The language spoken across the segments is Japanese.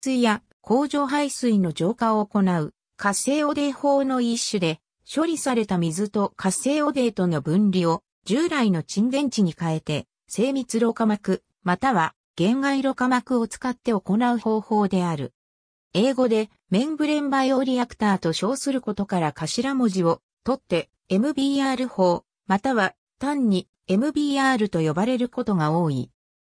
水や工場排水の浄化を行う活性汚泥法の一種で、処理された水と活性汚泥との分離を従来の沈殿池に変えて、精密ろ過膜、または原外ろ過膜を使って行う方法である。英語でメンブレンバイオリアクターと称することから頭文字を取って MBR 法、または単に MBR と呼ばれることが多い。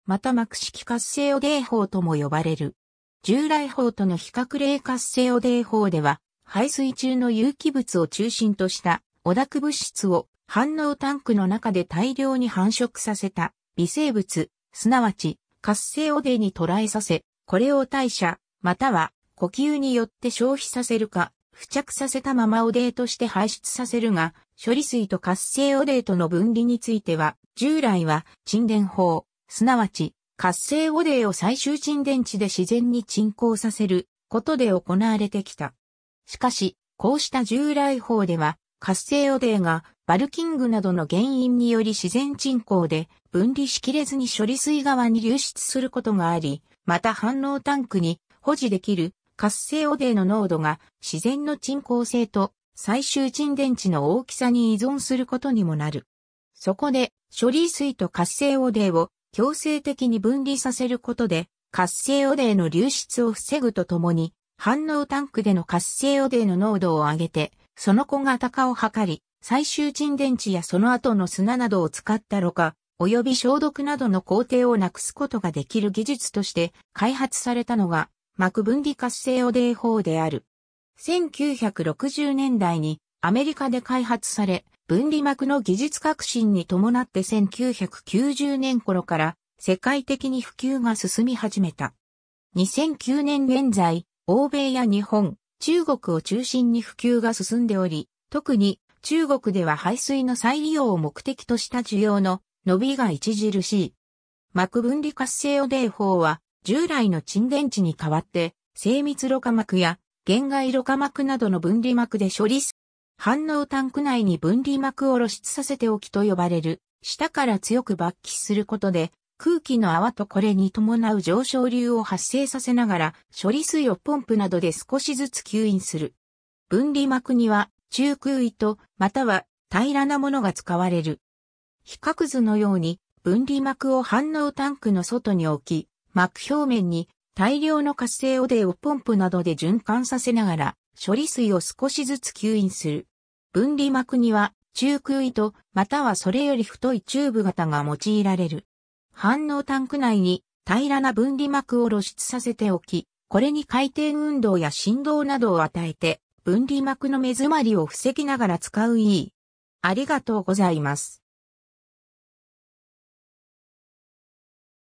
また膜式活性汚泥法とも呼ばれる。従来法との比較例活性汚泥法では、排水中の有機物を中心とした汚濁物質を反応タンクの中で大量に繁殖させた微生物、すなわち活性汚泥に捉えさせ、これを代謝、または呼吸によって消費させるか、付着させたまま汚泥として排出させるが、処理水と活性汚泥との分離については、従来は沈殿法、すなわち活性汚泥を最終沈殿地で自然に沈降させることで行われてきた。しかし、こうした従来法では、活性汚泥がバルキングなどの原因により自然沈降で分離しきれずに処理水側に流出することがあり、また反応タンクに保持できる活性汚泥の濃度が自然の沈降性と最終沈殿地の大きさに依存することにもなる。そこで処理水と活性汚泥を強制的に分離させることで、活性汚泥の流出を防ぐとともに、反応タンクでの活性汚泥の濃度を上げて、その小型化を図り、最終沈電池やその後の砂などを使ったろ過、及び消毒などの工程をなくすことができる技術として開発されたのが、膜分離活性汚泥法である。1960年代にアメリカで開発され、分離膜の技術革新に伴って1990年頃から世界的に普及が進み始めた。2009年現在、欧米や日本、中国を中心に普及が進んでおり、特に中国では排水の再利用を目的とした需要の伸びが著しい。膜分離活性汚泥法は従来の沈殿池に代わって精密ろ過膜や原外ろ過膜などの分離膜で処理反応タンク内に分離膜を露出させておきと呼ばれる、下から強く抜気することで、空気の泡とこれに伴う上昇流を発生させながら、処理水をポンプなどで少しずつ吸引する。分離膜には、中空糸、または平らなものが使われる。比較図のように、分離膜を反応タンクの外に置き、膜表面に大量の活性汚泥をポンプなどで循環させながら、処理水を少しずつ吸引する。分離膜には中空糸またはそれより太いチューブ型が用いられる。反応タンク内に平らな分離膜を露出させておき、これに回転運動や振動などを与えて分離膜の目詰まりを防ぎながら使ういい。ありがとうございます。